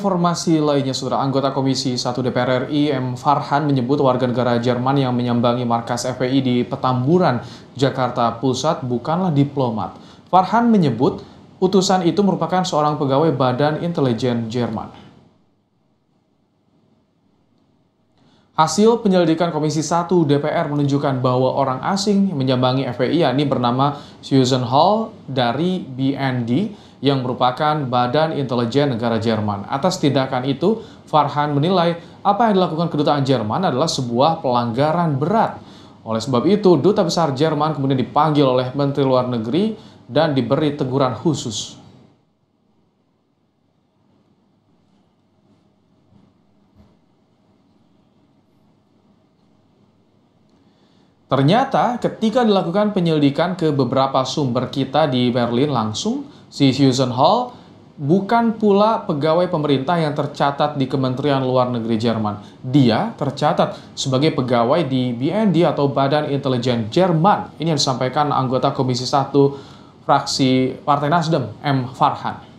Informasi lainnya, saudara anggota Komisi 1 DPR RI M. Farhan menyebut warga negara Jerman yang menyambangi markas FPI di Petamburan, Jakarta Pusat bukanlah diplomat. Farhan menyebut utusan itu merupakan seorang pegawai Badan Intelijen Jerman. Hasil penyelidikan Komisi 1 DPR menunjukkan bahwa orang asing menyambangi FPI yakni bernama Susan Hall dari BND yang merupakan badan intelijen negara Jerman. Atas tindakan itu, Farhan menilai apa yang dilakukan kedutaan Jerman adalah sebuah pelanggaran berat. Oleh sebab itu, duta besar Jerman kemudian dipanggil oleh Menteri Luar Negeri dan diberi teguran khusus. Ternyata ketika dilakukan penyelidikan ke beberapa sumber kita di Berlin langsung, Si Susan Hall bukan pula pegawai pemerintah yang tercatat di Kementerian Luar Negeri Jerman. Dia tercatat sebagai pegawai di BND atau Badan Intelijen Jerman. Ini yang disampaikan anggota Komisi 1 fraksi Partai Nasdem, M. Farhan.